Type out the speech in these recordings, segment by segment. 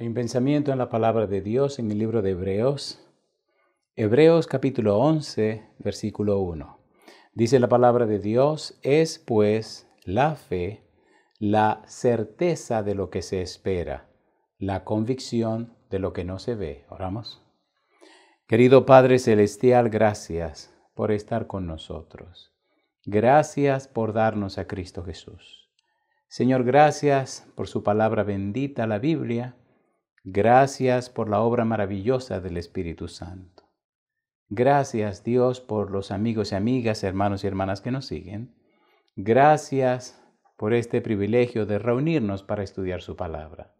Hay un pensamiento en la palabra de Dios en el libro de Hebreos. Hebreos capítulo 11, versículo 1. Dice la palabra de Dios, es pues la fe, la certeza de lo que se espera, la convicción de lo que no se ve. Oramos. Querido Padre Celestial, gracias por estar con nosotros. Gracias por darnos a Cristo Jesús. Señor, gracias por su palabra bendita, la Biblia Gracias por la obra maravillosa del Espíritu Santo. Gracias Dios por los amigos y amigas, hermanos y hermanas que nos siguen. Gracias por este privilegio de reunirnos para estudiar su palabra.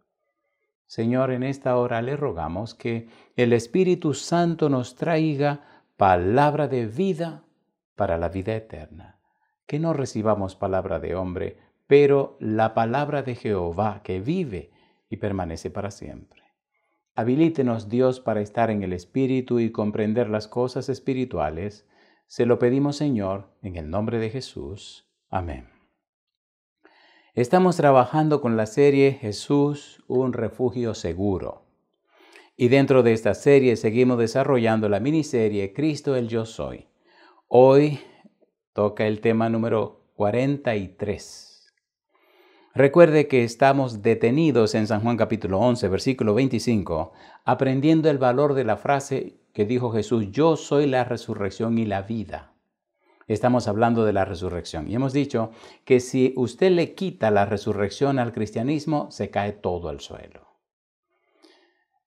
Señor, en esta hora le rogamos que el Espíritu Santo nos traiga palabra de vida para la vida eterna. Que no recibamos palabra de hombre, pero la palabra de Jehová que vive y permanece para siempre. Habilítenos Dios para estar en el Espíritu y comprender las cosas espirituales. Se lo pedimos Señor, en el nombre de Jesús. Amén. Estamos trabajando con la serie Jesús, un refugio seguro. Y dentro de esta serie seguimos desarrollando la miniserie Cristo el Yo Soy. Hoy toca el tema número 43. Recuerde que estamos detenidos en San Juan capítulo 11, versículo 25, aprendiendo el valor de la frase que dijo Jesús, yo soy la resurrección y la vida. Estamos hablando de la resurrección y hemos dicho que si usted le quita la resurrección al cristianismo, se cae todo al suelo.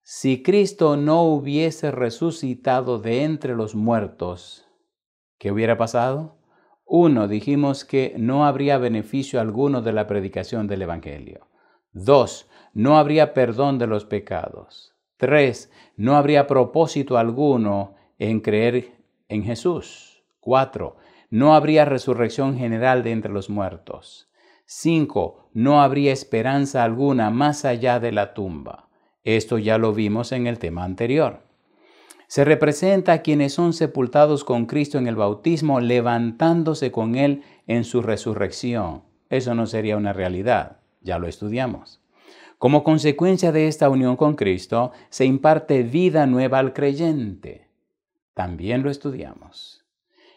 Si Cristo no hubiese resucitado de entre los muertos, ¿qué hubiera pasado? 1. dijimos que no habría beneficio alguno de la predicación del Evangelio. 2. no habría perdón de los pecados. 3. no habría propósito alguno en creer en Jesús. 4. no habría resurrección general de entre los muertos. 5. no habría esperanza alguna más allá de la tumba. Esto ya lo vimos en el tema anterior. Se representa a quienes son sepultados con Cristo en el bautismo, levantándose con Él en su resurrección. Eso no sería una realidad, ya lo estudiamos. Como consecuencia de esta unión con Cristo, se imparte vida nueva al creyente. También lo estudiamos.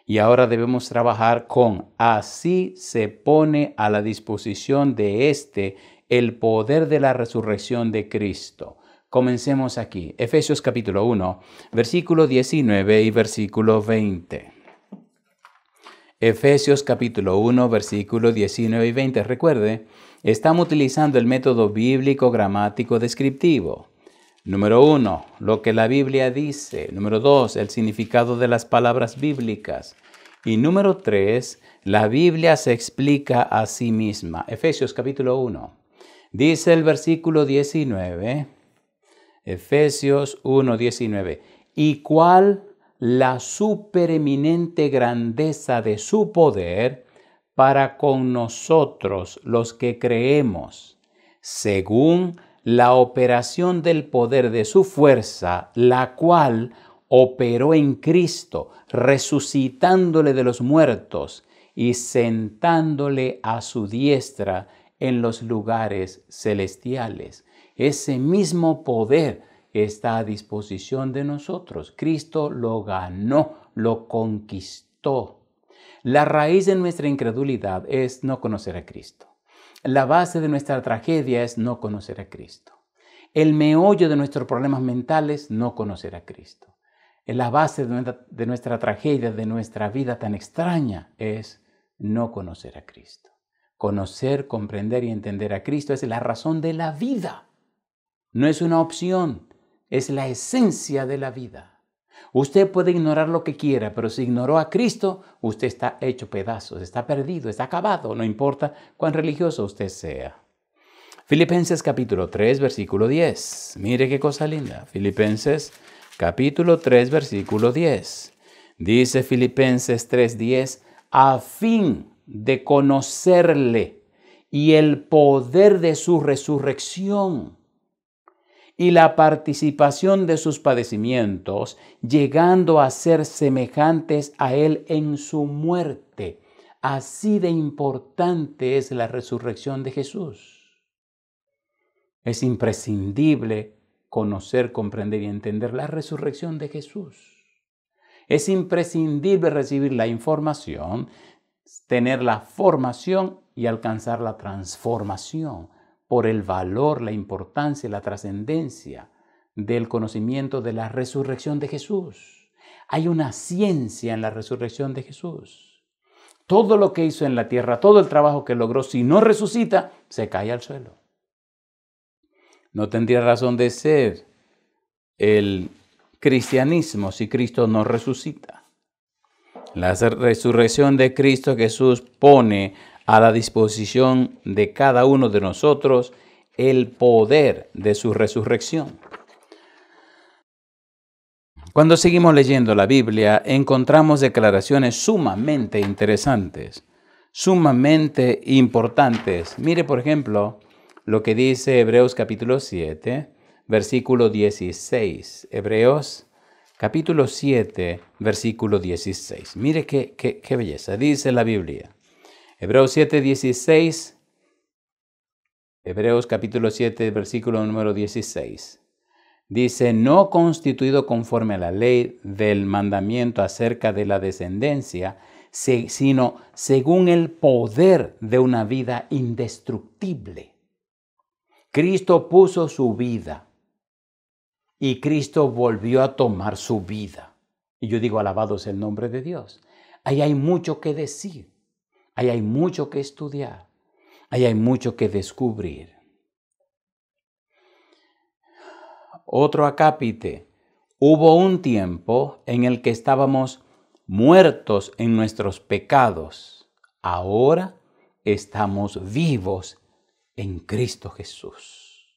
Y ahora debemos trabajar con así se pone a la disposición de éste el poder de la resurrección de Cristo Comencemos aquí. Efesios capítulo 1, versículo 19 y versículo 20. Efesios capítulo 1, versículo 19 y 20. Recuerde, estamos utilizando el método bíblico gramático descriptivo. Número 1, lo que la Biblia dice. Número 2, el significado de las palabras bíblicas. Y número 3, la Biblia se explica a sí misma. Efesios capítulo 1. Dice el versículo 19. Efesios 1:19. ¿Y cuál la supereminente grandeza de su poder para con nosotros los que creemos, según la operación del poder de su fuerza, la cual operó en Cristo, resucitándole de los muertos y sentándole a su diestra en los lugares celestiales ese mismo poder está a disposición de nosotros. Cristo lo ganó, lo conquistó. La raíz de nuestra incredulidad es no conocer a Cristo. La base de nuestra tragedia es no conocer a Cristo. El meollo de nuestros problemas mentales, no conocer a Cristo. La base de nuestra, de nuestra, tragedia, de nuestra vida tan extraña, es no conocer a Cristo. Conocer, comprender y entender a Cristo es la razón de la vida. No es una opción, es la esencia de la vida. Usted puede ignorar lo que quiera, pero si ignoró a Cristo, usted está hecho pedazos, está perdido, está acabado, no importa cuán religioso usted sea. Filipenses capítulo 3, versículo 10. Mire qué cosa linda. Filipenses capítulo 3, versículo 10. Dice Filipenses 10, a fin de conocerle y el poder de su resurrección y la participación de sus padecimientos, llegando a ser semejantes a Él en su muerte. Así de importante es la resurrección de Jesús. Es imprescindible conocer, comprender y entender la resurrección de Jesús. Es imprescindible recibir la información, tener la formación y alcanzar la transformación por el valor, la importancia, la trascendencia del conocimiento de la resurrección de Jesús. Hay una ciencia en la resurrección de Jesús. Todo lo que hizo en la tierra, todo el trabajo que logró, si no resucita, se cae al suelo. No tendría razón de ser el cristianismo si Cristo no resucita. La resurrección de Cristo Jesús pone a la disposición de cada uno de nosotros el poder de su resurrección. Cuando seguimos leyendo la Biblia, encontramos declaraciones sumamente interesantes, sumamente importantes. Mire, por ejemplo, lo que dice Hebreos capítulo 7, versículo 16. Hebreos capítulo 7, versículo 16. Mire qué, qué, qué belleza. Dice la Biblia. Hebreos 7.16. Hebreos capítulo 7, versículo número 16. Dice, no constituido conforme a la ley del mandamiento acerca de la descendencia, sino según el poder de una vida indestructible. Cristo puso su vida y Cristo volvió a tomar su vida. Y yo digo, alabado es el nombre de Dios. Ahí hay mucho que decir. Ahí hay mucho que estudiar. Ahí hay mucho que descubrir. Otro acápite. Hubo un tiempo en el que estábamos muertos en nuestros pecados. Ahora estamos vivos en Cristo Jesús.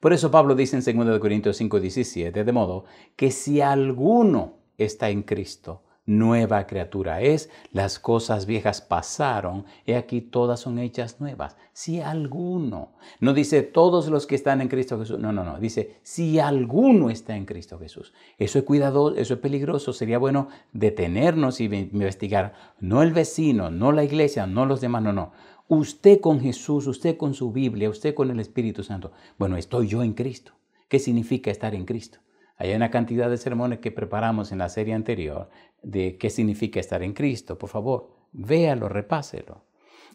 Por eso Pablo dice en 2 Corintios 5, 17, de modo que si alguno está en Cristo, nueva criatura es, las cosas viejas pasaron, y aquí todas son hechas nuevas. Si alguno, no dice todos los que están en Cristo Jesús, no, no, no, dice si alguno está en Cristo Jesús. Eso es cuidadoso, eso es peligroso, sería bueno detenernos y investigar, no el vecino, no la iglesia, no los demás, no, no. Usted con Jesús, usted con su Biblia, usted con el Espíritu Santo. Bueno, estoy yo en Cristo. ¿Qué significa estar en Cristo? Hay una cantidad de sermones que preparamos en la serie anterior de qué significa estar en Cristo. Por favor, véalo, repáselo.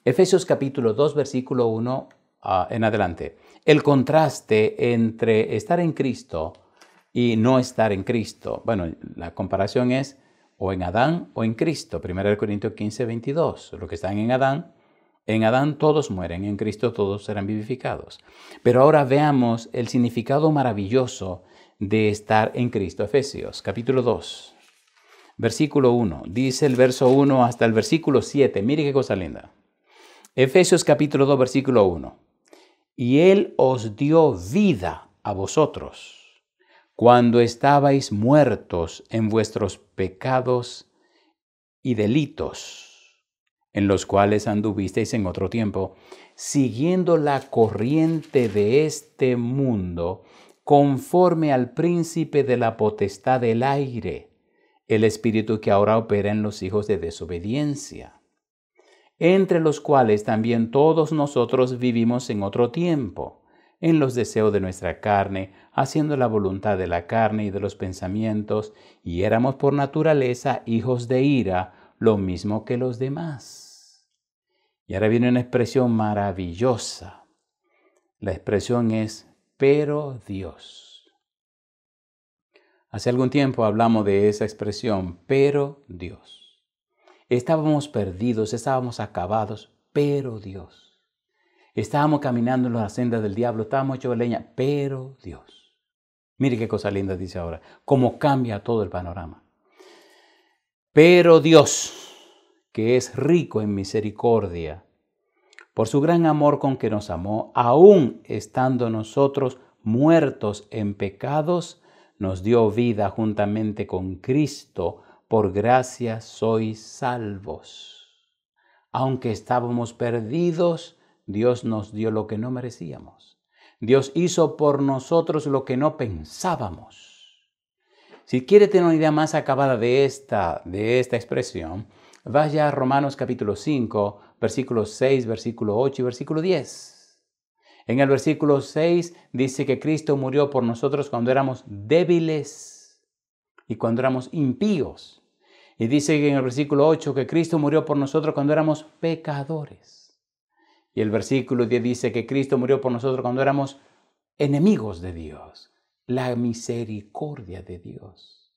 Efesios capítulo 2, versículo 1 ah, en adelante. El contraste entre estar en Cristo y no estar en Cristo. Bueno, la comparación es o en Adán o en Cristo. 1 Corintios 15, 22. Los que están en Adán, en Adán todos mueren, en Cristo todos serán vivificados. Pero ahora veamos el significado maravilloso de estar en Cristo. Efesios capítulo 2, versículo 1. Dice el verso 1 hasta el versículo 7. Mire qué cosa linda. Efesios capítulo 2, versículo 1. Y Él os dio vida a vosotros cuando estabais muertos en vuestros pecados y delitos, en los cuales anduvisteis en otro tiempo, siguiendo la corriente de este mundo, conforme al príncipe de la potestad del aire el espíritu que ahora opera en los hijos de desobediencia, entre los cuales también todos nosotros vivimos en otro tiempo, en los deseos de nuestra carne, haciendo la voluntad de la carne y de los pensamientos, y éramos por naturaleza hijos de ira, lo mismo que los demás. Y ahora viene una expresión maravillosa. La expresión es, pero Dios. Hace algún tiempo hablamos de esa expresión, pero Dios. Estábamos perdidos, estábamos acabados, pero Dios. Estábamos caminando en las sendas del diablo, estábamos hechos de leña, pero Dios. Mire qué cosa linda dice ahora, cómo cambia todo el panorama. Pero Dios, que es rico en misericordia, por su gran amor con que nos amó, aún estando nosotros muertos en pecados, nos dio vida juntamente con Cristo, por gracia sois salvos. Aunque estábamos perdidos, Dios nos dio lo que no merecíamos. Dios hizo por nosotros lo que no pensábamos. Si quiere tener una idea más acabada de esta, de esta expresión, vaya a Romanos capítulo 5, versículo 6, versículo 8 y versículo 10. En el versículo 6 dice que Cristo murió por nosotros cuando éramos débiles y cuando éramos impíos. Y dice en el versículo 8 que Cristo murió por nosotros cuando éramos pecadores. Y el versículo 10 dice que Cristo murió por nosotros cuando éramos enemigos de Dios. La misericordia de Dios.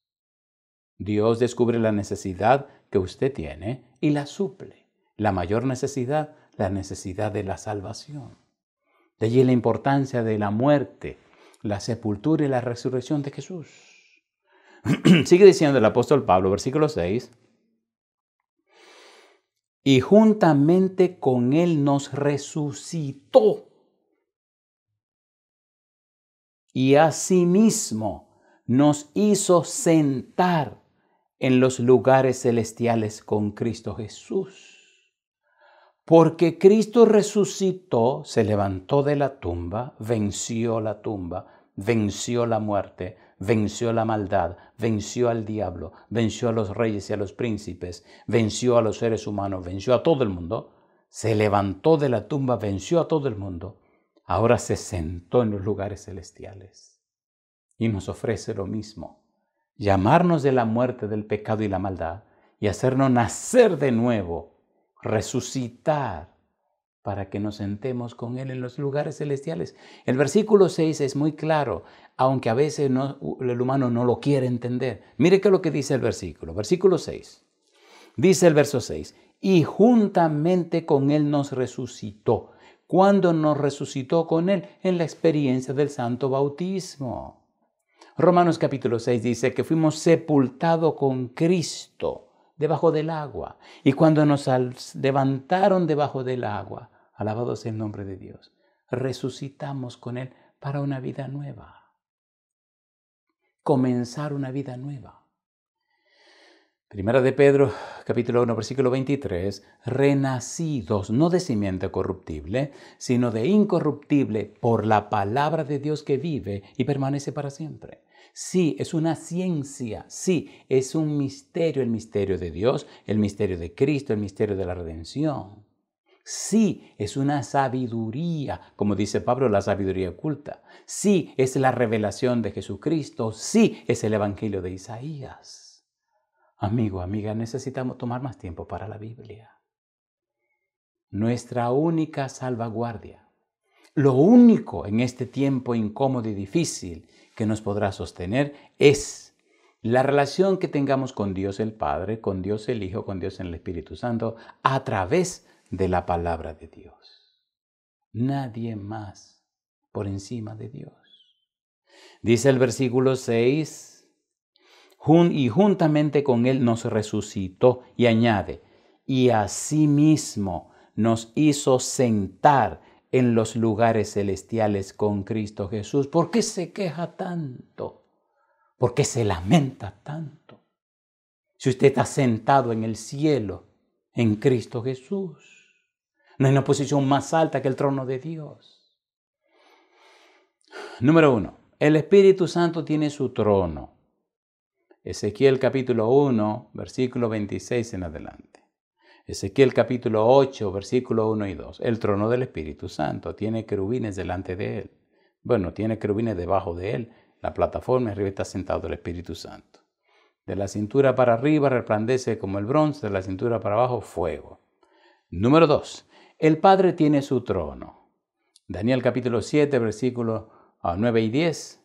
Dios descubre la necesidad que usted tiene y la suple. La mayor necesidad, la necesidad de la salvación. De allí la importancia de la muerte, la sepultura y la resurrección de Jesús. Sigue diciendo el apóstol Pablo, versículo 6. Y juntamente con Él nos resucitó. Y asimismo nos hizo sentar en los lugares celestiales con Cristo Jesús. Porque Cristo resucitó, se levantó de la tumba, venció la tumba, venció la muerte, venció la maldad, venció al diablo, venció a los reyes y a los príncipes, venció a los seres humanos, venció a todo el mundo, se levantó de la tumba, venció a todo el mundo, ahora se sentó en los lugares celestiales y nos ofrece lo mismo, llamarnos de la muerte, del pecado y la maldad y hacernos nacer de nuevo resucitar para que nos sentemos con Él en los lugares celestiales. El versículo 6 es muy claro, aunque a veces el humano no lo quiere entender. Mire qué es lo que dice el versículo. Versículo 6. Dice el verso 6, y juntamente con Él nos resucitó. ¿Cuándo nos resucitó con Él? En la experiencia del santo bautismo. Romanos capítulo 6 dice que fuimos sepultados con Cristo debajo del agua. Y cuando nos levantaron debajo del agua, alabados en el nombre de Dios, resucitamos con Él para una vida nueva. Comenzar una vida nueva. Primera de Pedro, capítulo 1, versículo 23, renacidos no de simiente corruptible, sino de incorruptible por la palabra de Dios que vive y permanece para siempre. Sí, es una ciencia, sí, es un misterio, el misterio de Dios, el misterio de Cristo, el misterio de la redención. Sí, es una sabiduría, como dice Pablo, la sabiduría oculta. Sí, es la revelación de Jesucristo. Sí, es el Evangelio de Isaías. Amigo, amiga, necesitamos tomar más tiempo para la Biblia. Nuestra única salvaguardia, lo único en este tiempo incómodo y difícil que nos podrá sostener es la relación que tengamos con Dios el Padre, con Dios el Hijo, con Dios en el Espíritu Santo, a través de la palabra de Dios. Nadie más por encima de Dios. Dice el versículo 6, y juntamente con Él nos resucitó y añade, y asimismo nos hizo sentar en los lugares celestiales con Cristo Jesús. ¿Por qué se queja tanto? ¿Por qué se lamenta tanto? Si usted está sentado en el cielo, en Cristo Jesús, no hay una posición más alta que el trono de Dios. Número uno, el Espíritu Santo tiene su trono. Ezequiel capítulo 1, versículo 26 en adelante. Ezequiel capítulo 8, versículo 1 y 2. El trono del Espíritu Santo tiene querubines delante de él. Bueno, tiene querubines debajo de él. La plataforma arriba está sentado el Espíritu Santo. De la cintura para arriba resplandece como el bronce, de la cintura para abajo fuego. Número 2. El Padre tiene su trono. Daniel capítulo 7, versículos 9 ah, y 10.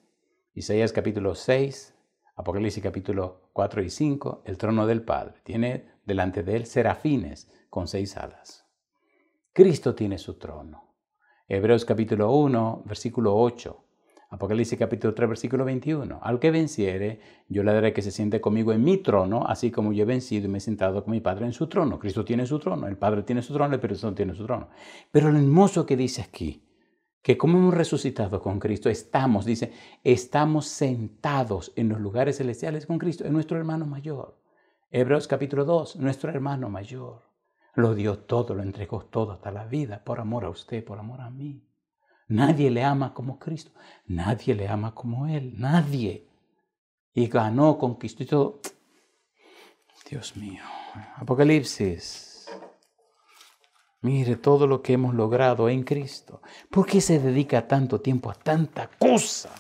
Isaías capítulo 6, Apocalipsis capítulo 4 y 5, el trono del Padre. Tiene delante de él serafines con seis alas. Cristo tiene su trono. Hebreos capítulo 1, versículo 8. Apocalipsis capítulo 3, versículo 21. Al que venciere, yo le daré que se siente conmigo en mi trono, así como yo he vencido y me he sentado con mi Padre en su trono. Cristo tiene su trono, el Padre tiene su trono, el Espíritu tiene su trono. Pero lo hermoso que dice aquí, que como hemos resucitado con Cristo, estamos, dice, estamos sentados en los lugares celestiales con Cristo, en nuestro hermano mayor. Hebreos capítulo 2, nuestro hermano mayor lo dio todo, lo entregó todo hasta la vida, por amor a usted, por amor a mí. Nadie le ama como Cristo, nadie le ama como Él, nadie. Y ganó, conquistó y todo. Dios mío, Apocalipsis. Mire todo lo que hemos logrado en Cristo. ¿Por qué se dedica tanto tiempo a tanta cosa?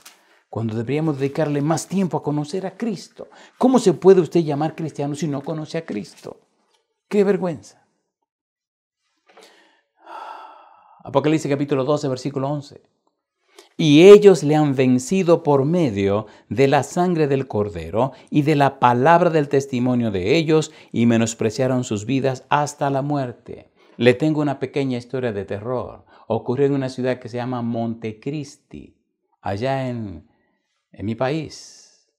cuando deberíamos dedicarle más tiempo a conocer a Cristo. ¿Cómo se puede usted llamar cristiano si no conoce a Cristo? ¡Qué vergüenza! Apocalipsis capítulo 12, versículo 11. Y ellos le han vencido por medio de la sangre del cordero y de la palabra del testimonio de ellos y menospreciaron sus vidas hasta la muerte. Le tengo una pequeña historia de terror. Ocurrió en una ciudad que se llama Montecristi, allá en en mi país,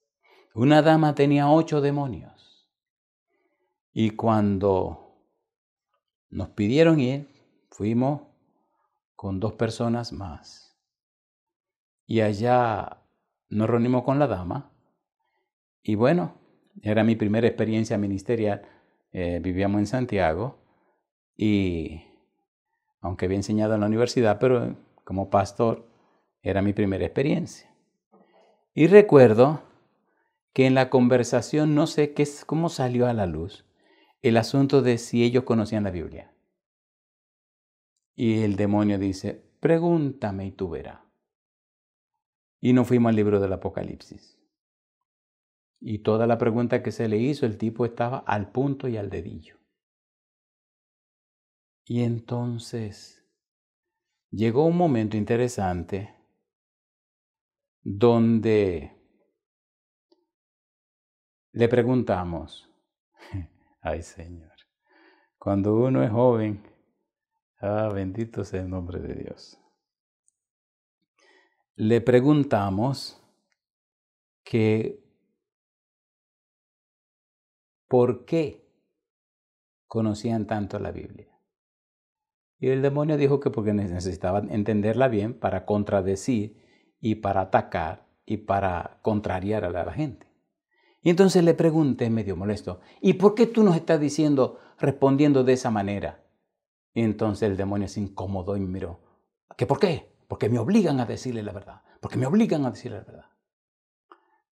una dama tenía ocho demonios. Y cuando nos pidieron ir, fuimos con dos personas más. Y allá nos reunimos con la dama. Y bueno, era mi primera experiencia ministerial. Eh, vivíamos en Santiago y, aunque había enseñado en la universidad, pero como pastor era mi primera experiencia. Y recuerdo que en la conversación no sé qué, cómo salió a la luz el asunto de si ellos conocían la Biblia. Y el demonio dice, pregúntame y tú verás. Y nos fuimos al libro del Apocalipsis. Y toda la pregunta que se le hizo, el tipo estaba al punto y al dedillo. Y entonces llegó un momento interesante donde le preguntamos, ay Señor, cuando uno es joven, ah, bendito sea el nombre de Dios, le preguntamos que por qué conocían tanto la Biblia. Y el demonio dijo que porque necesitaban entenderla bien para contradecir y para atacar y para contrariar a la gente. Y entonces le pregunté, medio molesto, ¿y por qué tú nos estás diciendo, respondiendo de esa manera? Y entonces el demonio se incomodó y miró. ¿Qué por qué? Porque me obligan a decirle la verdad. Porque me obligan a decirle la verdad.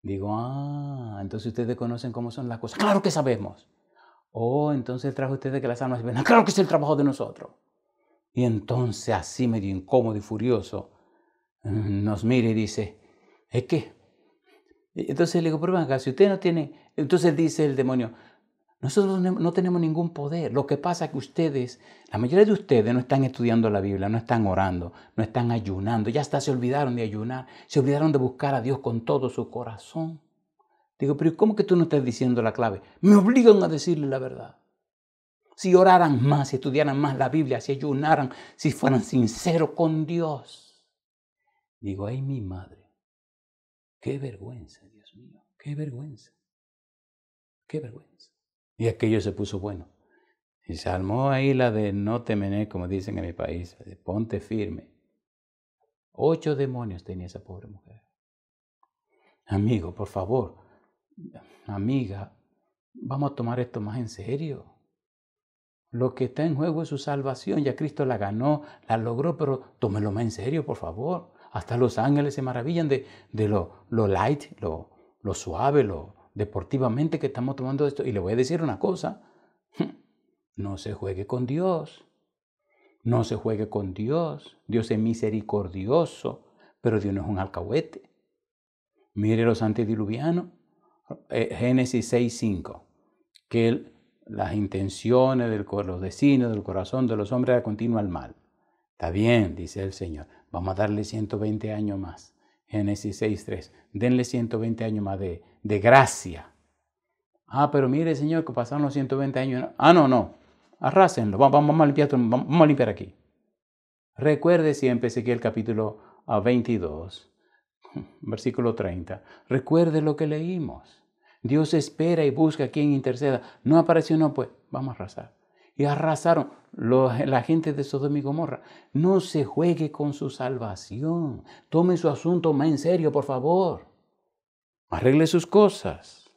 Digo, ah, entonces ustedes conocen cómo son las cosas. Claro que sabemos. Oh, entonces trajo ustedes que las almas vengan. Claro que es el trabajo de nosotros. Y entonces así medio incómodo y furioso, nos mira y dice, ¿es qué? Entonces le digo, pero venga, si usted no tiene, entonces dice el demonio, nosotros no tenemos ningún poder. Lo que pasa es que ustedes, la mayoría de ustedes no están estudiando la Biblia, no están orando, no están ayunando. Ya hasta se olvidaron de ayunar, se olvidaron de buscar a Dios con todo su corazón. Digo, pero ¿cómo que tú no estás diciendo la clave? Me obligan a decirle la verdad. Si oraran más, si estudiaran más la Biblia, si ayunaran, si fueran sinceros con Dios. Digo, ay mi madre, qué vergüenza, Dios mío, qué vergüenza, qué vergüenza. Y aquello se puso bueno. Y se armó ahí la de no temené, como dicen en mi país, de ponte firme. Ocho demonios tenía esa pobre mujer. Amigo, por favor, amiga, vamos a tomar esto más en serio. Lo que está en juego es su salvación. Ya Cristo la ganó, la logró, pero tómelo más en serio, por favor. Hasta los ángeles se maravillan de, lo, lo, light, lo, suave, lo deportivamente que estamos tomando esto. Y le voy a decir una cosa, no se juegue con Dios. No se juegue con Dios. Dios es misericordioso, pero Dios no es un alcahuete. Mire los antediluvianos, eh, Génesis 6.5, que las intenciones los destinos del corazón de los hombres continúan al mal. Está bien, dice el Señor, Vamos a darle 120 años más. Génesis 6.3. Denle 120 años más de, de gracia. Ah, pero mire, Señor, que pasaron los 120 años. Ah, no, no. Arrásenlo. Vamos, a limpiar, vamos a limpiar aquí. Recuerde siempre Ezequiel capítulo 22, versículo 30. Recuerde lo que leímos. Dios espera y busca a quien interceda. No apareció, no, pues vamos a arrasar y arrasaron. la gente de Sodom y Gomorra, no se juegue con su salvación. Tome su asunto más en serio, por favor. Arregle sus cosas.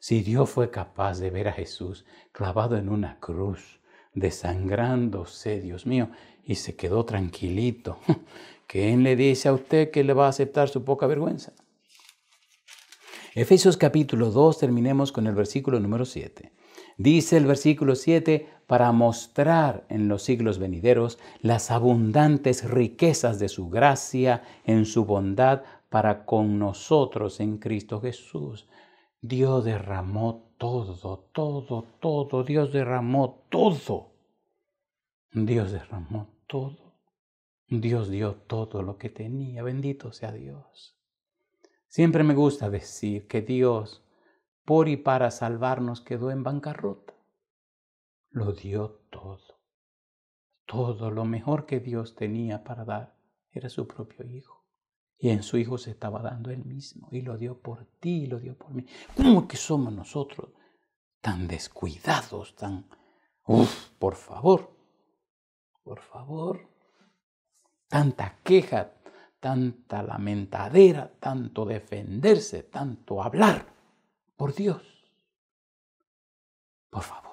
Si Dios fue capaz de ver a Jesús clavado en una cruz, desangrándose, Dios mío, y se quedó tranquilito, ¿quién le dice a usted que le va a aceptar su poca vergüenza? Efesios capítulo 2, terminemos con el versículo número 7. Dice el versículo 7, para mostrar en los siglos venideros las abundantes riquezas de su gracia en su bondad para con nosotros en Cristo Jesús. Dios derramó todo, todo, todo, Dios derramó todo. Dios derramó todo. Dios dio todo lo que tenía, bendito sea Dios. Siempre me gusta decir que Dios, por y para salvarnos, quedó en bancarrota lo dio todo. Todo lo mejor que Dios tenía para dar era su propio Hijo. Y en su Hijo se estaba dando Él mismo. Y lo dio por ti, y lo dio por mí. ¿Cómo que somos nosotros tan descuidados, tan... Uf, por favor, por favor. Tanta queja, tanta lamentadera, tanto defenderse, tanto hablar. Por Dios. Por favor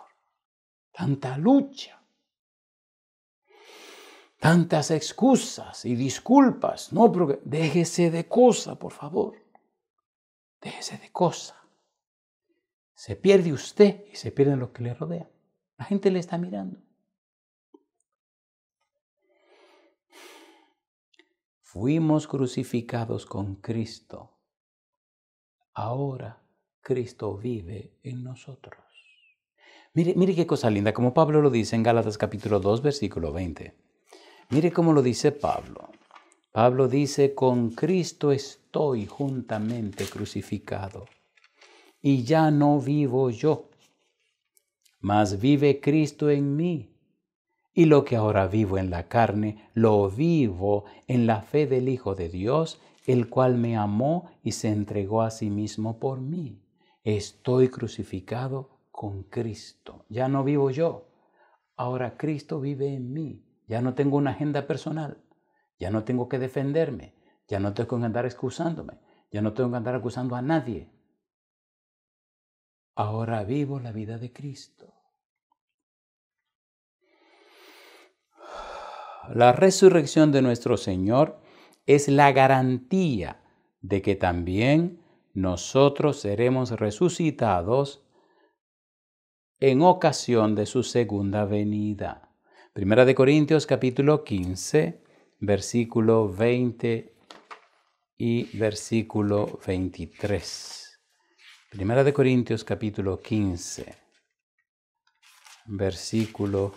tanta lucha, tantas excusas y disculpas. No, porque déjese de cosa, por favor. Déjese de cosa. Se pierde usted y se pierde los que le rodean. La gente le está mirando. Fuimos crucificados con Cristo. Ahora Cristo vive en nosotros. Mire, qué cosa linda, como Pablo lo dice en Gálatas capítulo 2, versículo 20. Mire cómo lo dice Pablo. Pablo dice, con Cristo estoy juntamente crucificado y ya no vivo yo, mas vive Cristo en mí. Y lo que ahora vivo en la carne, lo vivo en la fe del Hijo de Dios, el cual me amó y se entregó a sí mismo por mí. Estoy crucificado con Cristo. Ya no vivo yo, ahora Cristo vive en mí. Ya no tengo una agenda personal, ya no tengo que defenderme, ya no tengo que andar excusándome, ya no tengo que andar acusando a nadie. Ahora vivo la vida de Cristo. La resurrección de nuestro Señor es la garantía de que también nosotros seremos resucitados en ocasión de su segunda venida. Primera de Corintios capítulo 15, versículo 20 y versículo 23. Primera de Corintios capítulo 15, versículo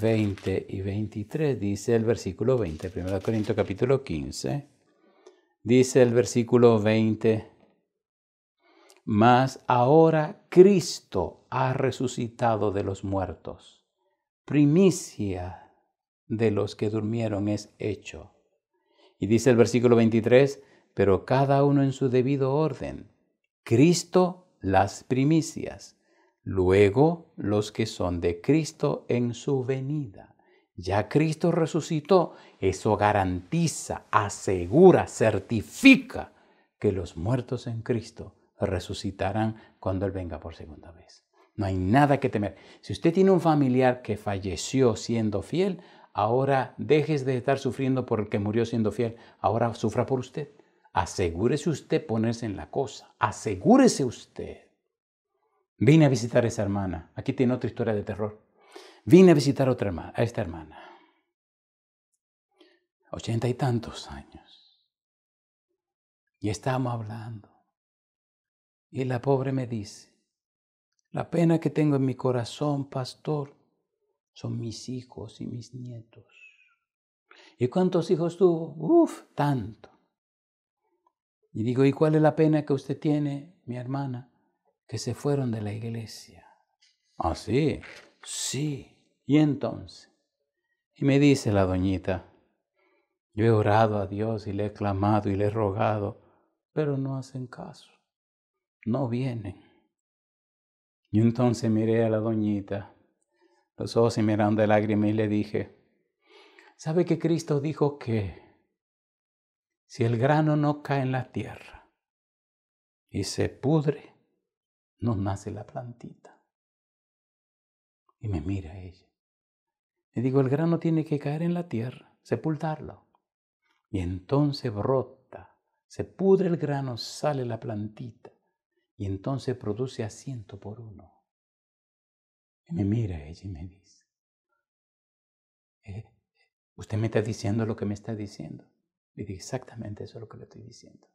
20 y 23 dice el versículo 20, Primera de Corintios capítulo 15, dice el versículo 20 mas ahora Cristo ha resucitado de los muertos. Primicia de los que durmieron es hecho. Y dice el versículo 23, pero cada uno en su debido orden. Cristo las primicias, luego los que son de Cristo en su venida. Ya Cristo resucitó, eso garantiza, asegura, certifica que los muertos en Cristo resucitarán cuando Él venga por segunda vez. No hay nada que temer. Si usted tiene un familiar que falleció siendo fiel, ahora dejes de estar sufriendo por el que murió siendo fiel, ahora sufra por usted. Asegúrese usted ponerse en la cosa, asegúrese usted. Vine a visitar a esa hermana, aquí tiene otra historia de terror. Vine a visitar a, otra hermana, a esta hermana, ochenta y tantos años. Y estábamos hablando. Y la pobre me dice, la pena que tengo en mi corazón, pastor, son mis hijos y mis nietos. ¿Y cuántos hijos tuvo? Uf, tanto. Y digo, ¿y cuál es la pena que usted tiene, mi hermana? Que se fueron de la iglesia. Ah, sí, sí. Y entonces, y me dice la doñita, yo he orado a Dios y le he clamado y le he rogado, pero no hacen caso no vienen. Y entonces miré a la doñita, los ojos se miraron de lágrimas y le dije, ¿sabe que Cristo dijo que si el grano no cae en la tierra y se pudre, no nace la plantita? Y me mira ella. Le digo, el grano tiene que caer en la tierra, sepultarlo. Y entonces brota, se pudre el grano, sale la plantita. Y entonces produce asiento por uno. Y me mira ella y me dice, eh, usted me está diciendo lo que me está diciendo. Y dije, exactamente eso es lo que le estoy diciendo.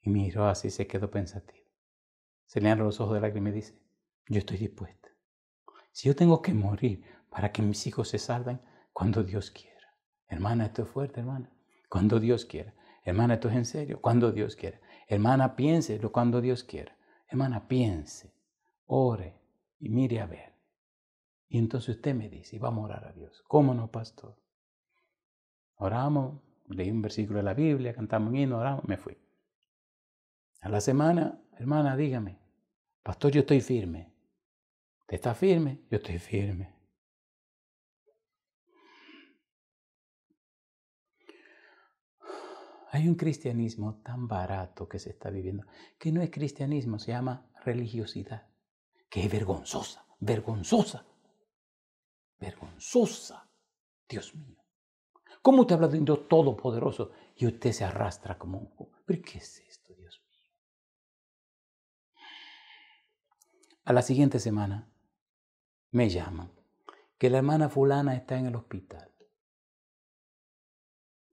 Y miró así, se quedó pensativo. Se le los ojos de lágrimas y me dice, yo estoy dispuesta. Si yo tengo que morir para que mis hijos se salven, cuando Dios quiera. Hermana, esto es fuerte, hermana. Cuando Dios quiera. Hermana, esto es en serio. Cuando Dios quiera. Hermana, piense lo cuando Dios quiera. Hermana, piense, ore y mire a ver. Y entonces usted me dice, y vamos a orar a Dios. ¿Cómo no, pastor? Oramos, leí un versículo de la Biblia, cantamos un himno, oramos, me fui. A la semana, hermana, dígame, pastor, yo estoy firme. ¿Te está firme? Yo estoy firme. Hay un cristianismo tan barato que se está viviendo, que no es cristianismo, se llama religiosidad, que es vergonzosa, vergonzosa, vergonzosa, Dios mío. ¿Cómo te habla de un Dios todopoderoso y usted se arrastra como un... ¿Pero qué es esto, Dios mío? A la siguiente semana me llaman que la hermana fulana está en el hospital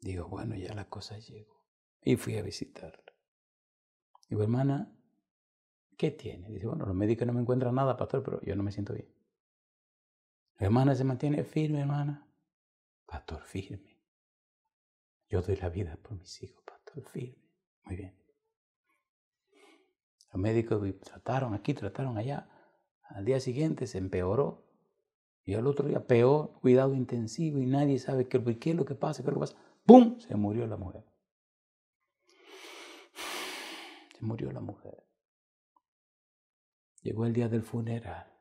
Digo, bueno, ya la cosa llegó. Y fui a visitarla. Digo, hermana, ¿qué tiene? Dice, bueno, los médicos no me encuentran nada, pastor, pero yo no me siento bien. La hermana se mantiene firme, hermana. Pastor, firme. Yo doy la vida por mis hijos, pastor, firme. Muy bien. Los médicos trataron aquí, trataron allá. Al día siguiente se empeoró. Y al otro día peor, cuidado intensivo y nadie sabe qué, qué es lo que pasa, qué es lo que pasa. ¡Pum! Se murió la mujer. Se murió la mujer. Llegó el día del funeral.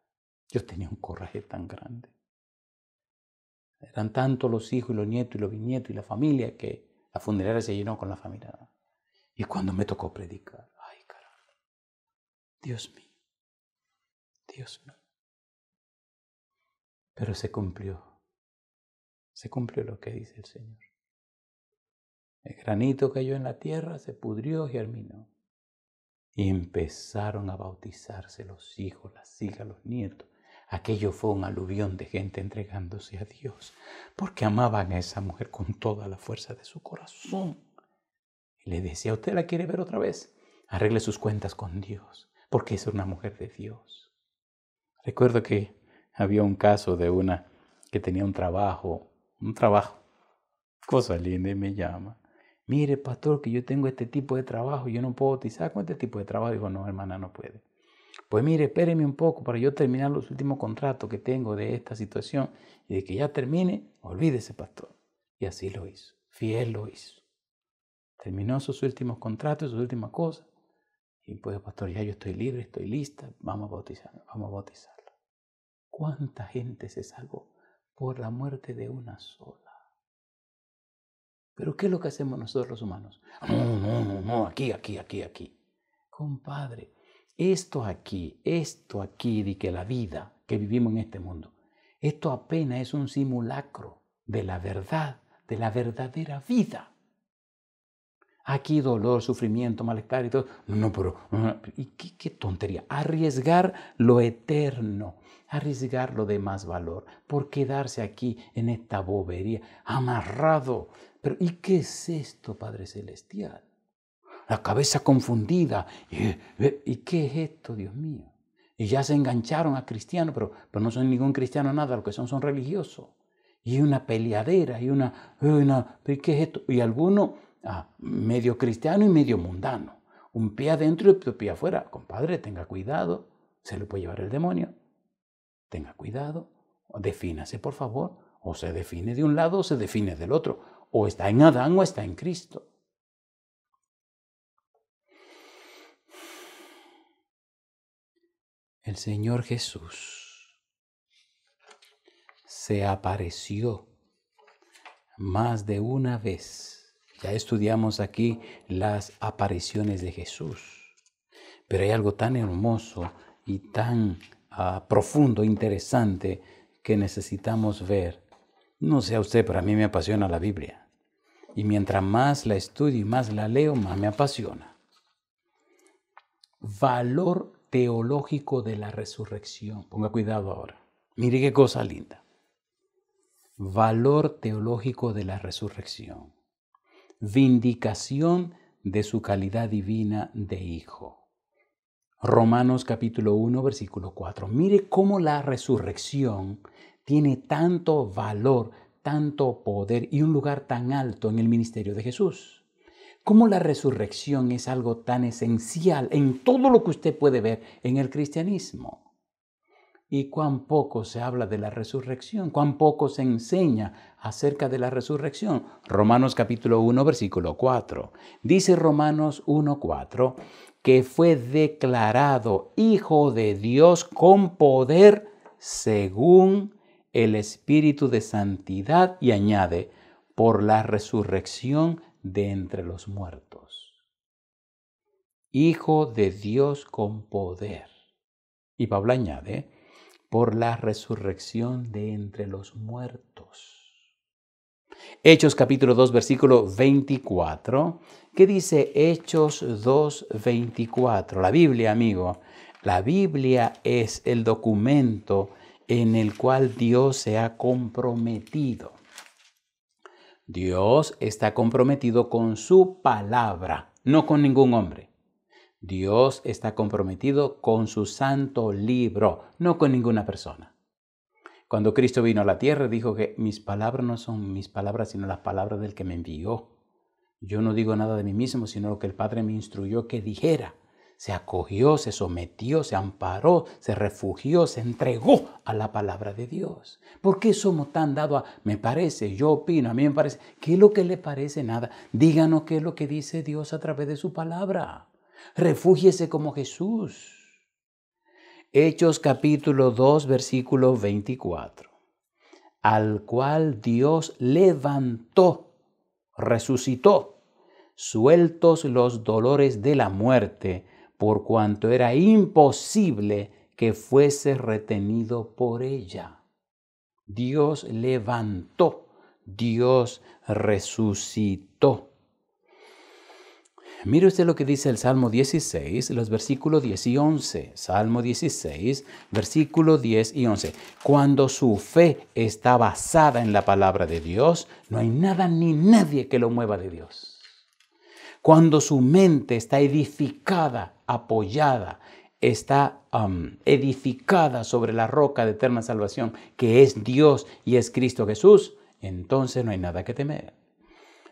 Yo tenía un coraje tan grande. Eran tantos los hijos y los nietos y los bisnietos y la familia que la funeraria se llenó con la familia. Y cuando me tocó predicar, ay carajo, Dios mío, Dios mío. Pero se cumplió, se cumplió lo que dice el Señor. El granito cayó en la tierra, se pudrió, y germinó. Y empezaron a bautizarse los hijos, las hijas, los nietos. Aquello fue un aluvión de gente entregándose a Dios, porque amaban a esa mujer con toda la fuerza de su corazón. Y le decía, ¿usted la quiere ver otra vez? Arregle sus cuentas con Dios, porque es una mujer de Dios. Recuerdo que había un caso de una que tenía un trabajo, un trabajo, cosa linda me llama mire, pastor, que yo tengo este tipo de trabajo, yo no puedo bautizar con este tipo de trabajo. Dijo, no, hermana, no puede. Pues mire, espéreme un poco para yo terminar los últimos contratos que tengo de esta situación y de que ya termine, olvídese, pastor. Y así lo hizo, fiel lo hizo. Terminó sus últimos contratos, sus últimas cosas. Y pues, pastor, ya yo estoy libre, estoy lista, vamos a bautizarlo, vamos a bautizarlo. ¿Cuánta gente se salvó por la muerte de una sola? Pero ¿qué es lo que hacemos nosotros los humanos? No, no, no, aquí, aquí, aquí, aquí. Compadre, esto aquí, esto aquí de que la vida que vivimos en este mundo, esto apenas es un simulacro de la verdad, de la verdadera vida. Aquí dolor, sufrimiento, malestar y todo. No, pero ¿y qué, qué tontería? Arriesgar lo eterno, arriesgar lo de más valor, por quedarse aquí en esta bobería, amarrado, pero ¿y qué es esto, Padre Celestial? La cabeza confundida. ¿Y qué es esto, Dios mío? Y ya se engancharon a cristianos, pero, no son ningún cristiano nada, lo que son son religiosos. Y una peleadera, y una, qué es esto? Y alguno ah, medio cristiano y medio mundano. Un pie adentro y otro pie afuera. Compadre, tenga cuidado, se le puede llevar el demonio. Tenga cuidado, defínase por favor. O se define de un lado o se define del otro o está en Adán o está en Cristo. El Señor Jesús se apareció más de una vez. Ya estudiamos aquí las apariciones de Jesús. Pero hay algo tan hermoso y tan ah, profundo, interesante, que necesitamos ver no sea usted, pero a mí me apasiona la Biblia. Y mientras más la estudio y más la leo, más me apasiona. Valor teológico de la resurrección. Ponga cuidado ahora. Mire qué cosa linda. Valor teológico de la resurrección. Vindicación de su calidad divina de hijo. Romanos capítulo 1, versículo 4. Mire cómo la resurrección tiene tanto valor, tanto poder y un lugar tan alto en el ministerio de Jesús? ¿Cómo la resurrección es algo tan esencial en todo lo que usted puede ver en el cristianismo? y cuán poco se habla de la resurrección, cuán poco se enseña acerca de la resurrección. Romanos capítulo 1, versículo 4. Dice Romanos 1, 4, que fue declarado hijo de Dios con poder según el Espíritu de Santidad y añade, por la resurrección de entre los muertos. Hijo de Dios con poder. Y Pablo añade, por la resurrección de entre los muertos. Hechos capítulo 2, versículo 24. ¿Qué dice Hechos 2, 24? La Biblia, amigo. La Biblia es el documento en el cual Dios se ha comprometido. Dios está comprometido con su palabra, no con ningún hombre. Dios está comprometido con su santo libro, no con ninguna persona. Cuando Cristo vino a la tierra dijo que mis palabras no son mis palabras, sino las palabras del que me envió. Yo no digo nada de mí mismo, sino lo que el Padre me instruyó que dijera se acogió, se sometió, se amparó, se refugió, se entregó a la palabra de Dios. ¿Por qué somos tan dados a, me parece, yo opino, a mí me parece? ¿Qué es lo que le parece? Nada. Díganos qué es lo que dice Dios a través de su palabra. Refúgiese como Jesús. Hechos capítulo 2, versículo 24. Al cual Dios levantó, resucitó, sueltos los dolores de la muerte, por cuanto era imposible que fuese retenido por ella. Dios levantó, Dios resucitó. Mire usted lo que dice el Salmo 16, los versículos 10 y 11. Salmo 16, versículo 10 y 11. Cuando su fe está basada en la palabra de Dios, no hay nada ni nadie que lo mueva de Dios cuando su mente está edificada, apoyada, está um, edificada sobre la roca de eterna salvación, que es Dios y es Cristo Jesús, entonces no hay nada que temer.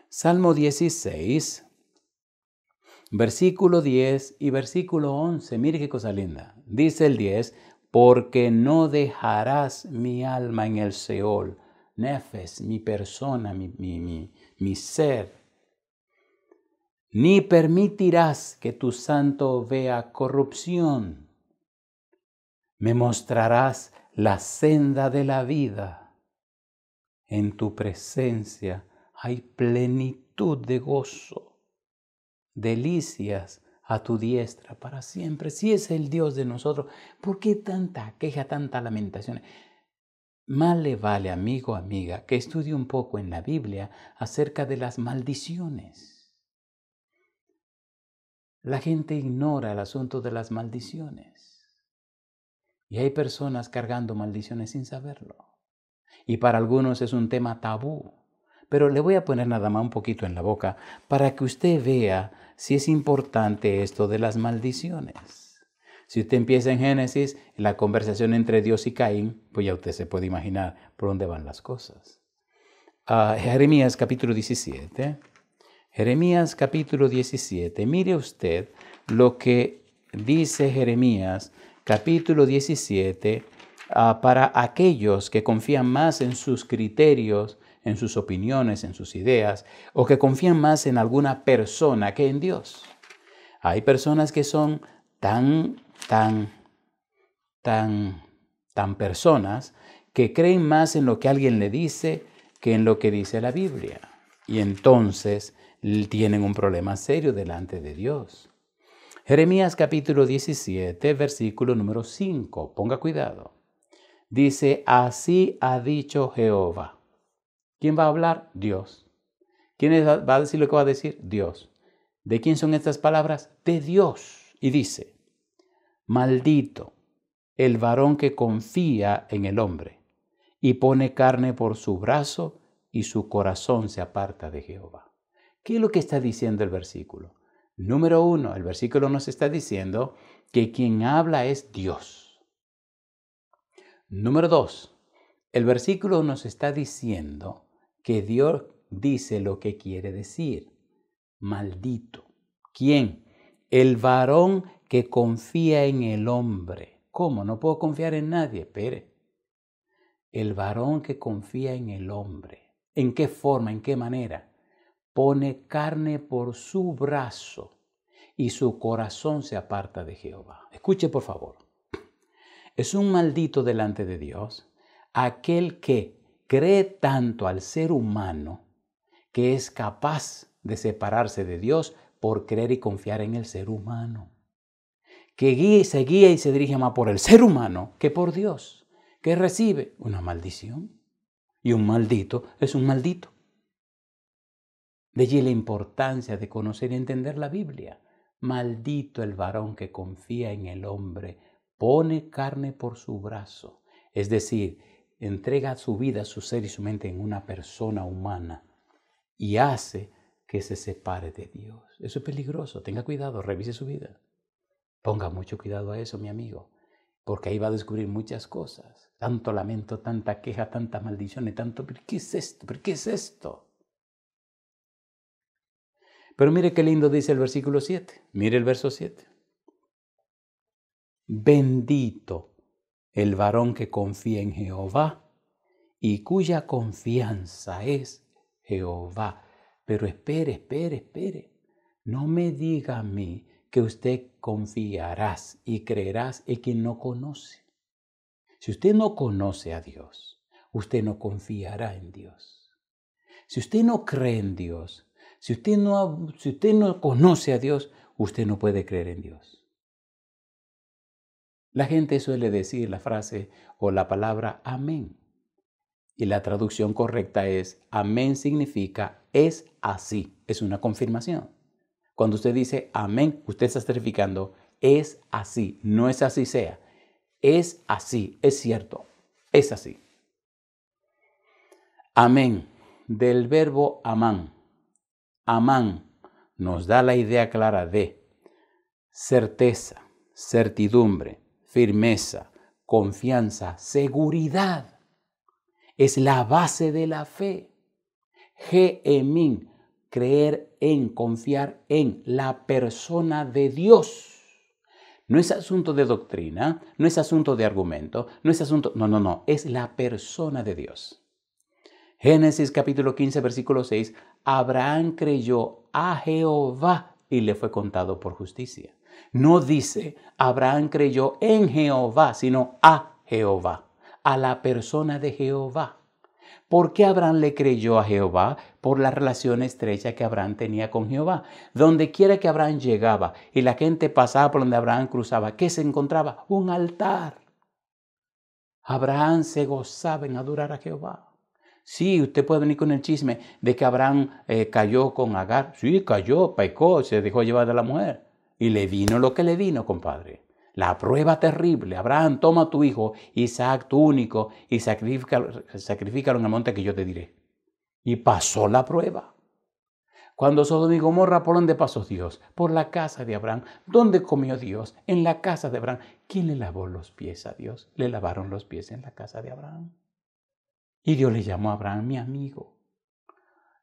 Salmo 16, versículo 10 y versículo 11. Mire qué cosa linda. Dice el 10, porque no dejarás mi alma en el Seol, Nefes, mi persona, mi, mi, mi ser ni permitirás que tu santo vea corrupción. Me mostrarás la senda de la vida. En tu presencia hay plenitud de gozo, delicias a tu diestra para siempre. Si es el Dios de nosotros, ¿por qué tanta queja, tanta lamentación? Mal le vale, amigo, amiga, que estudie un poco en la Biblia acerca de las maldiciones la gente ignora el asunto de las maldiciones. Y hay personas cargando maldiciones sin saberlo. Y para algunos es un tema tabú. Pero le voy a poner nada más un poquito en la boca para que usted vea si es importante esto de las maldiciones. Si usted empieza en Génesis, la conversación entre Dios y Caín, pues ya usted se puede imaginar por dónde van las cosas. Ah, Jeremías capítulo 17. Jeremías capítulo 17. Mire usted lo que dice Jeremías capítulo 17 ah, para aquellos que confían más en sus criterios, en sus opiniones, en sus ideas, o que confían más en alguna persona que en Dios. Hay personas que son tan, tan, tan, tan personas que creen más en lo que alguien le dice que en lo que dice la Biblia. Y entonces tienen un problema serio delante de Dios. Jeremías capítulo 17, versículo número 5. Ponga cuidado. Dice, así ha dicho Jehová. ¿Quién va a hablar? Dios. ¿Quién va a decir lo que va a decir? Dios. ¿De quién son estas palabras? De Dios. Y dice, maldito el varón que confía en el hombre y pone carne por su brazo y su corazón se aparta de Jehová. ¿Qué es lo que está diciendo el versículo? Número uno, el versículo nos está diciendo que quien habla es Dios. Número dos, el versículo nos está diciendo que Dios dice lo que quiere decir. Maldito. ¿Quién? El varón que confía en el hombre. ¿Cómo? No puedo confiar en nadie. Espere. El varón que confía en el hombre. ¿En qué forma? ¿En qué manera? pone carne por su brazo y su corazón se aparta de Jehová. Escuche por favor. Es un maldito delante de Dios aquel que cree tanto al ser humano que es capaz de separarse de Dios por creer y confiar en el ser humano. Que guía, se guía y se dirige más por el ser humano que por Dios. Que recibe una maldición. Y un maldito es un maldito. De allí la importancia de conocer y entender la Biblia. Maldito el varón que confía en el hombre, pone carne por su brazo, es decir, entrega su vida, su ser y su mente en una persona humana y hace que se separe de Dios. Eso es peligroso, tenga cuidado, revise su vida. Ponga mucho cuidado a eso, mi amigo, porque ahí va a descubrir muchas cosas. Tanto lamento, tanta queja, tanta maldición y tanto, ¿por qué es esto? ¿Por qué es esto? Pero mire qué lindo dice el versículo 7. Mire el verso 7. Bendito el varón que confía en Jehová y cuya confianza es Jehová. Pero espere, espere, espere. No me diga a mí que usted confiarás y creerás en quien no conoce. Si usted no conoce a Dios, usted no confiará en Dios. Si usted no cree en Dios, si usted no, conoce a Dios, usted no puede creer en Dios. La gente suele decir la frase o la palabra amén. Y la traducción correcta es amén significa es así, es una confirmación. Cuando usted dice amén, usted está certificando es así, no es así sea. Es así, es cierto, es así. Amén, del verbo amán, Amán nos da la idea clara de certeza, certidumbre, firmeza, confianza, seguridad. Es la base de la fe. Geemín, creer en, confiar en la persona de Dios. No es asunto de doctrina, no es asunto de argumento, no es asunto... No, no, no, es la persona de Dios. Génesis capítulo 15, versículo 6 Abraham creyó a Jehová y le fue contado por justicia. No dice, Abraham creyó en Jehová, sino a Jehová, a la persona de Jehová. ¿Por qué Abraham le creyó a Jehová? Por la relación estrecha que Abraham tenía con Jehová. Donde quiera que Abraham llegaba y la gente pasaba por donde Abraham cruzaba, ¿qué se encontraba? Un altar. Abraham se gozaba en adorar a Jehová. Sí, usted puede venir con el chisme de que Abraham eh, cayó con Agar. Sí, cayó, paicó, se dejó llevar de la mujer. Y le vino lo que le vino, compadre. La prueba terrible. Abraham, toma tu hijo, Isaac, tu único, y sacrifica en el monte que yo te diré. Y pasó la prueba. Cuando Sodoma y Gomorra, ¿por dónde pasó Dios? Por la casa de Abraham. ¿Dónde comió Dios? En la casa de Abraham. ¿Quién le lavó los pies a Dios? Le lavaron los pies en la casa de Abraham. Y Dios le llamó a Abraham mi amigo.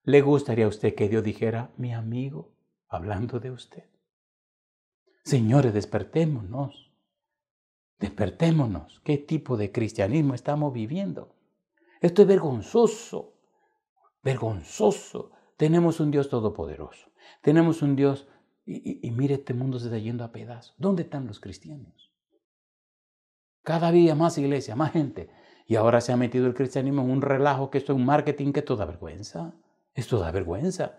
¿Le gustaría a usted que Dios dijera mi amigo hablando de usted? Señores, despertémonos. Despertémonos. ¿Qué tipo de cristianismo estamos viviendo? Esto es vergonzoso. Vergonzoso. Tenemos un Dios todopoderoso. Tenemos un Dios... Y, mire, este mundo se está yendo a pedazos. ¿Dónde están los cristianos? Cada día más iglesia, más gente y ahora se ha metido el cristianismo en un relajo que esto es un marketing que esto da vergüenza. Esto da vergüenza.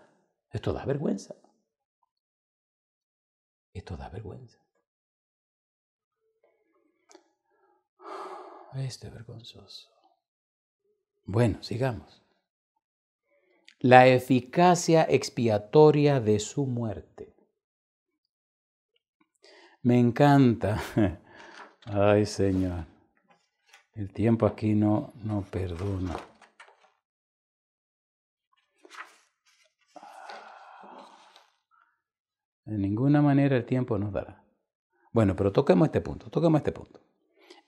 Esto da vergüenza. Esto da vergüenza. Este es vergonzoso. Bueno, sigamos. La eficacia expiatoria de su muerte. Me encanta. Ay, Señor. El tiempo aquí no, no perdona. De ninguna manera el tiempo nos dará. Bueno, pero toquemos este punto, toquemos este punto.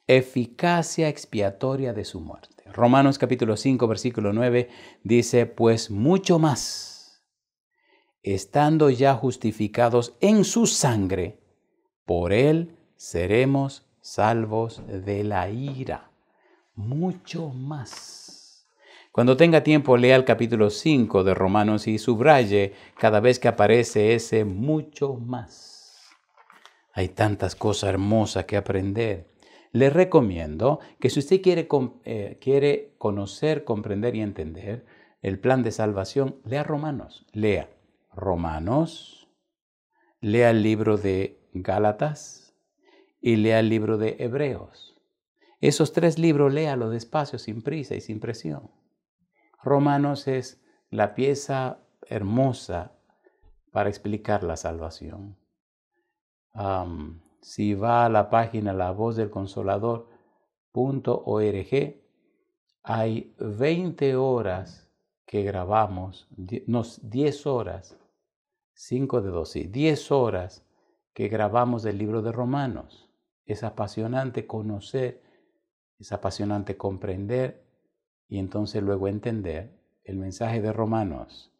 Eficacia expiatoria de su muerte. Romanos capítulo 5, versículo 9 dice, pues mucho más, estando ya justificados en su sangre, por él seremos salvos de la ira mucho más. Cuando tenga tiempo, lea el capítulo 5 de Romanos y subraye cada vez que aparece ese mucho más. Hay tantas cosas hermosas que aprender. Le recomiendo que si usted quiere, eh, quiere conocer, comprender y entender el plan de salvación, lea Romanos. Lea Romanos, lea el libro de Gálatas y lea el libro de Hebreos. Esos tres libros léalo despacio, sin prisa y sin presión. Romanos es la pieza hermosa para explicar la salvación. si va a la página La Voz del hay 20 horas que grabamos, nos 10 horas, 5 de 12, 10 horas que grabamos del libro de Romanos. Es apasionante conocer es apasionante comprender y entonces luego entender el mensaje de Romanos,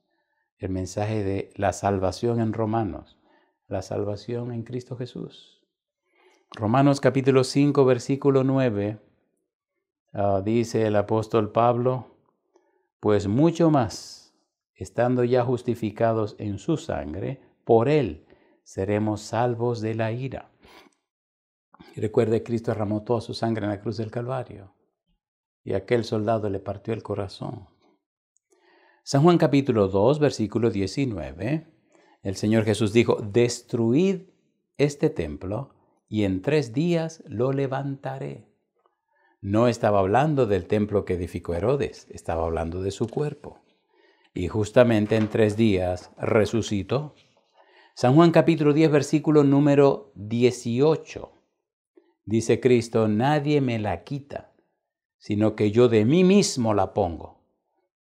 el mensaje de la salvación en Romanos, la salvación en Cristo Jesús. Romanos capítulo 5, versículo 9, ah, dice el apóstol Pablo, pues mucho más, estando ya justificados en su sangre, por él seremos salvos de la ira recuerde recuerde, Cristo derramó toda su sangre en la cruz del Calvario. Y aquel soldado le partió el corazón. San Juan capítulo 2, versículo 19. El Señor Jesús dijo, destruid este templo y en tres días lo levantaré. No estaba hablando del templo que edificó Herodes, estaba hablando de su cuerpo. Y justamente en tres días resucitó. San Juan capítulo 10, versículo número 18. Dice Cristo, nadie me la quita, sino que yo de mí mismo la pongo.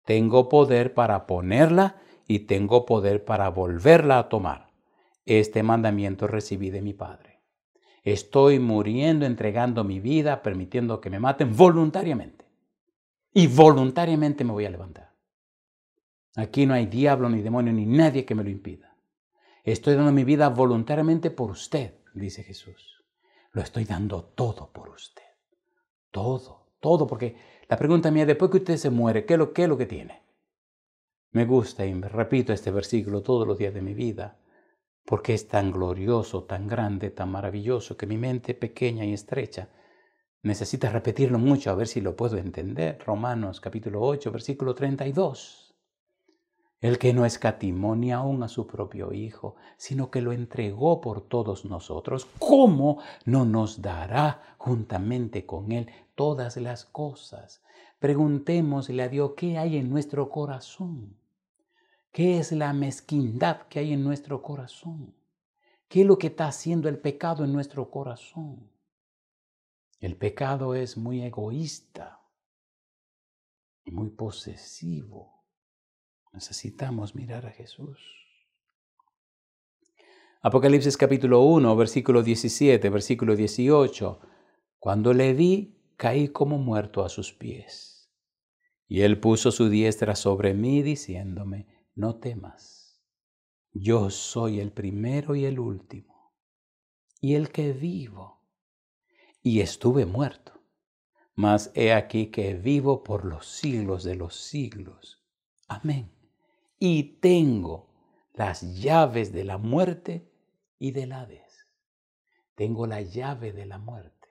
Tengo poder para ponerla y tengo poder para volverla a tomar. Este mandamiento recibí de mi Padre. Estoy muriendo, entregando mi vida, permitiendo que me maten voluntariamente. Y voluntariamente me voy a levantar. Aquí no hay diablo, ni demonio, ni nadie que me lo impida. Estoy dando mi vida voluntariamente por usted, dice Jesús lo estoy dando todo por usted. Todo, todo, porque la pregunta mía, después que usted se muere, ¿qué es lo, qué lo que tiene? Me gusta y repito este versículo todos los días de mi vida, porque es tan glorioso, tan grande, tan maravilloso, que mi mente pequeña y estrecha necesita repetirlo mucho a ver si lo puedo entender. Romanos capítulo 8, versículo 32 el que no escatimó ni aún a su propio Hijo, sino que lo entregó por todos nosotros, ¿cómo no nos dará juntamente con Él todas las cosas? Preguntémosle a Dios, ¿qué hay en nuestro corazón? ¿Qué es la mezquindad que hay en nuestro corazón? ¿Qué es lo que está haciendo el pecado en nuestro corazón? El pecado es muy egoísta muy posesivo Necesitamos mirar a Jesús. Apocalipsis capítulo 1, versículo 17, versículo 18. Cuando le vi, caí como muerto a sus pies. Y él puso su diestra sobre mí, diciéndome, no temas. Yo soy el primero y el último, y el que vivo. Y estuve muerto, mas he aquí que vivo por los siglos de los siglos. Amén y tengo las llaves de la muerte y del Hades. Tengo la llave de la muerte.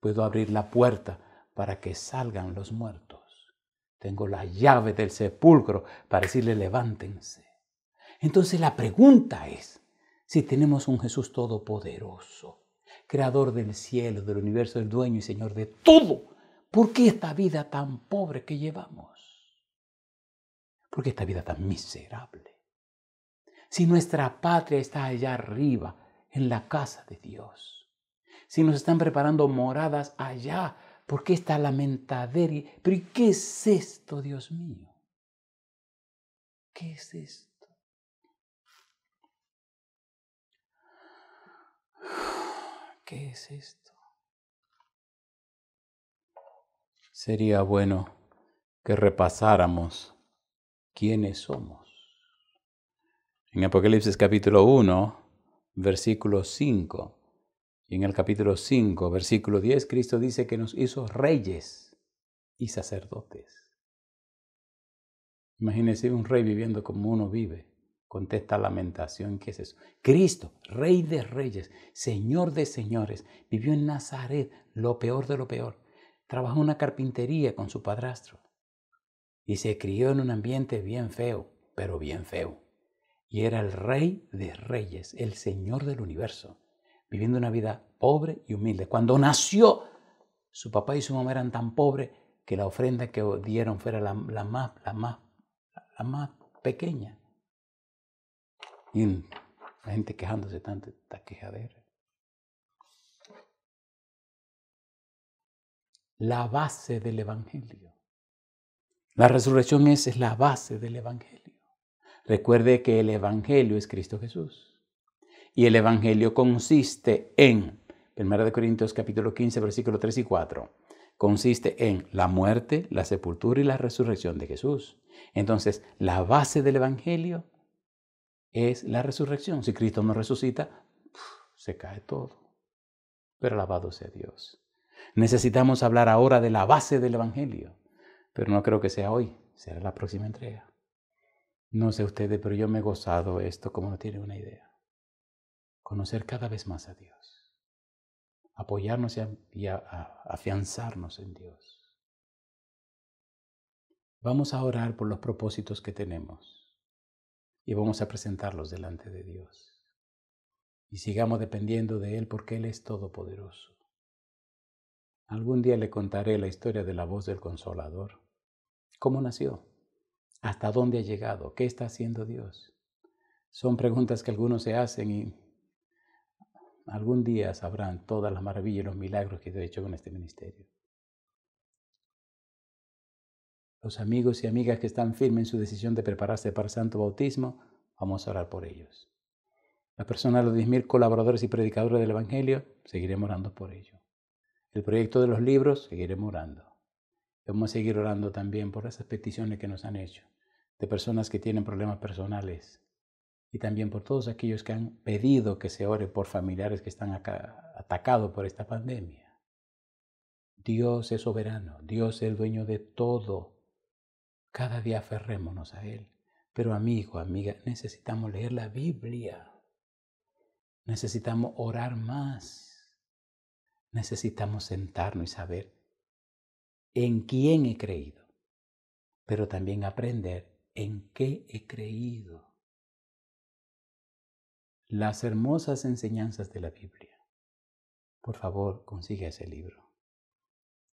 Puedo abrir la puerta para que salgan los muertos. Tengo la llave del sepulcro para decirle levántense. Entonces la pregunta es si tenemos un Jesús todopoderoso, creador del cielo, del universo, el dueño y señor de todo. ¿Por qué esta vida tan pobre que llevamos? ¿Por qué esta vida tan miserable? Si nuestra patria está allá arriba, en la casa de Dios. Si nos están preparando moradas allá, ¿por qué esta lamentadera? ¿Pero qué es esto, Dios mío? ¿Qué es esto? ¿Qué es esto? Sería bueno que repasáramos quiénes somos. En Apocalipsis capítulo 1, versículo 5, y en el capítulo 5, versículo 10, Cristo dice que nos hizo reyes y sacerdotes. Imagínese un rey viviendo como uno vive. Contesta lamentación, ¿qué es eso? Cristo, rey de reyes, señor de señores, vivió en Nazaret, lo peor de lo peor. Trabajó en una carpintería con su padrastro y se crió en un ambiente bien feo, pero bien feo. Y era el rey de reyes, el señor del universo, viviendo una vida pobre y humilde. Cuando nació, su papá y su mamá eran tan pobres que la ofrenda que dieron fuera la, más, la, más, la más pequeña. Y la gente quejándose tanto, está quejadera. La base del Evangelio la resurrección es, la base del Evangelio. Recuerde que el Evangelio es Cristo Jesús. Y el Evangelio consiste en, 1 Corintios capítulo 15, versículo 3 y 4, consiste en la muerte, la sepultura y la resurrección de Jesús. Entonces, la base del Evangelio es la resurrección. Si Cristo no resucita, se cae todo. Pero alabado sea Dios. Necesitamos hablar ahora de la base del Evangelio pero no creo que sea hoy, será la próxima entrega. No sé ustedes, pero yo me he gozado esto como no tiene una idea. Conocer cada vez más a Dios, apoyarnos y, afianzarnos en Dios. Vamos a orar por los propósitos que tenemos y vamos a presentarlos delante de Dios. Y sigamos dependiendo de Él porque Él es todopoderoso. Algún día le contaré la historia de la voz del consolador ¿Cómo nació? ¿Hasta dónde ha llegado? ¿Qué está haciendo Dios? Son preguntas que algunos se hacen y algún día sabrán todas las maravillas y los milagros que Dios ha hecho con este ministerio. Los amigos y amigas que están firmes en su decisión de prepararse para el santo bautismo, vamos a orar por ellos. Las de los 10.000 colaboradores y predicadores del Evangelio, seguiremos orando por ellos. El proyecto de los libros, seguiremos orando. Debemos seguir orando también por esas peticiones que nos han hecho, de personas que tienen problemas personales y también por todos aquellos que han pedido que se ore por familiares que están atacados por esta pandemia. Dios es soberano, Dios es el dueño de todo. Cada día aferrémonos a Él. Pero amigo, amiga, necesitamos leer la Biblia. Necesitamos orar más. Necesitamos sentarnos y saber en quién he creído, pero también aprender en qué he creído. Las hermosas enseñanzas de la Biblia. Por favor, consigue ese libro.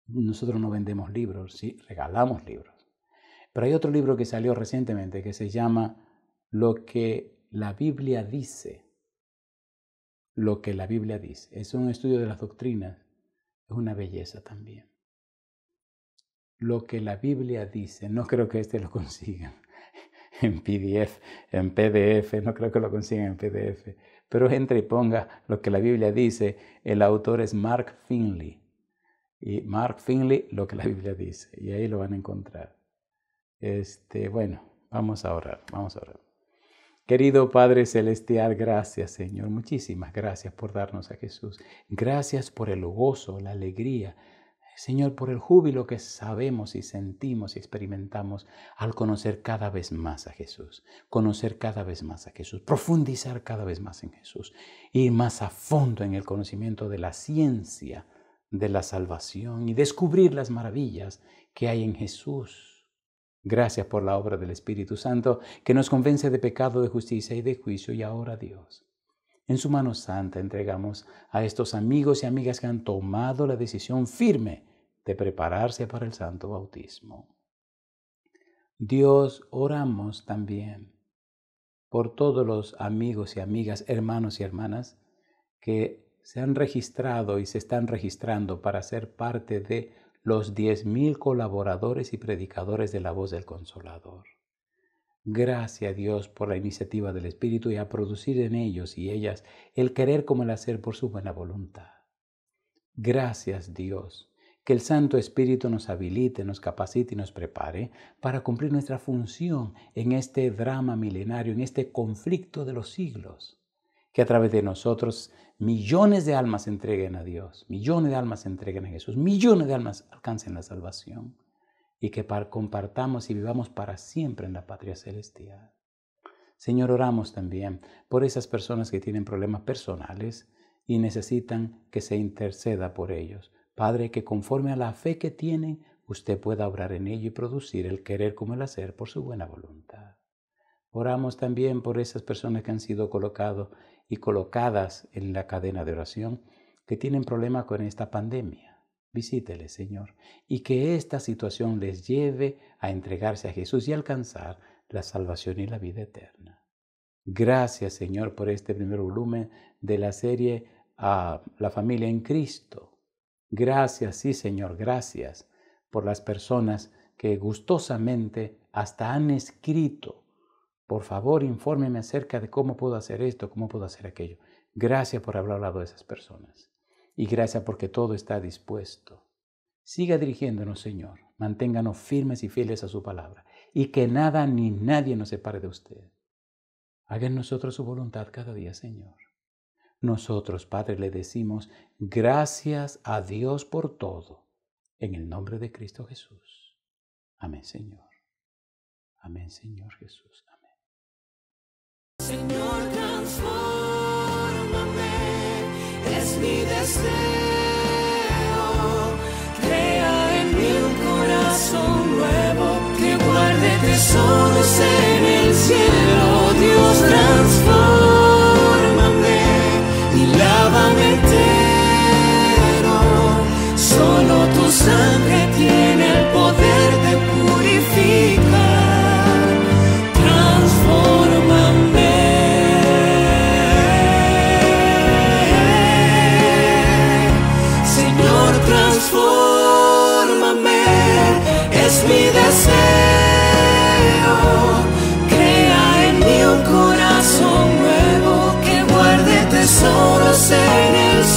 Nosotros no vendemos libros, sí, regalamos libros. Pero hay otro libro que salió recientemente que se llama Lo que la Biblia dice. Lo que la Biblia dice. Es un estudio de las doctrinas. Es una belleza también lo que la Biblia dice. No creo que este lo consigan en PDF, en PDF, no creo que lo consigan en PDF. Pero entre y ponga lo que la Biblia dice. El autor es Mark Finley. Y Mark Finley, lo que la Biblia dice. Y ahí lo van a encontrar. Este, bueno, vamos a orar, vamos a orar. Querido Padre Celestial, gracias Señor, muchísimas gracias por darnos a Jesús. Gracias por el gozo, la alegría Señor, por el júbilo que sabemos y sentimos y experimentamos al conocer cada vez más a Jesús, conocer cada vez más a Jesús, profundizar cada vez más en Jesús, ir más a fondo en el conocimiento de la ciencia de la salvación y descubrir las maravillas que hay en Jesús. Gracias por la obra del Espíritu Santo que nos convence de pecado, de justicia y de juicio y ahora Dios en su mano santa entregamos a estos amigos y amigas que han tomado la decisión firme de prepararse para el santo bautismo. Dios, oramos también por todos los amigos y amigas, hermanos y hermanas que se han registrado y se están registrando para ser parte de los 10.000 colaboradores y predicadores de la voz del consolador. Gracias a Dios por la iniciativa del Espíritu y a producir en ellos y ellas el querer como el hacer por su buena voluntad. Gracias Dios, que el Santo Espíritu nos habilite, nos capacite y nos prepare para cumplir nuestra función en este drama milenario, en este conflicto de los siglos, que a través de nosotros millones de almas se entreguen a Dios, millones de almas se entreguen a Jesús, millones de almas alcancen la salvación y que compartamos y vivamos para siempre en la patria celestial. Señor, oramos también por esas personas que tienen problemas personales y necesitan que se interceda por ellos. Padre, que conforme a la fe que tienen, usted pueda obrar en ello y producir el querer como el hacer por su buena voluntad. Oramos también por esas personas que han sido colocadas y colocadas en la cadena de oración, que tienen problemas con esta pandemia Visítele, Señor, y que esta situación les lleve a entregarse a Jesús y alcanzar la salvación y la vida eterna. Gracias, Señor, por este primer volumen de la serie a la familia en Cristo. Gracias, sí, Señor, gracias por las personas que gustosamente hasta han escrito. Por favor, infórmeme acerca de cómo puedo hacer esto, cómo puedo hacer aquello. Gracias por haber hablado de esas personas y gracias porque todo está dispuesto. Siga dirigiéndonos, Señor. Manténganos firmes y fieles a su palabra. Y que nada ni nadie nos separe de usted. Haga en nosotros su voluntad cada día, Señor. Nosotros, Padre, le decimos gracias a Dios por todo. En el nombre de Cristo Jesús. Amén, Señor. Amén, Señor Jesús. Amén. mi deseo. Crea en mí un corazón nuevo que guarde tesoros en el cielo. Dios transformame y lávame entero. Solo tu sangre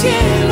still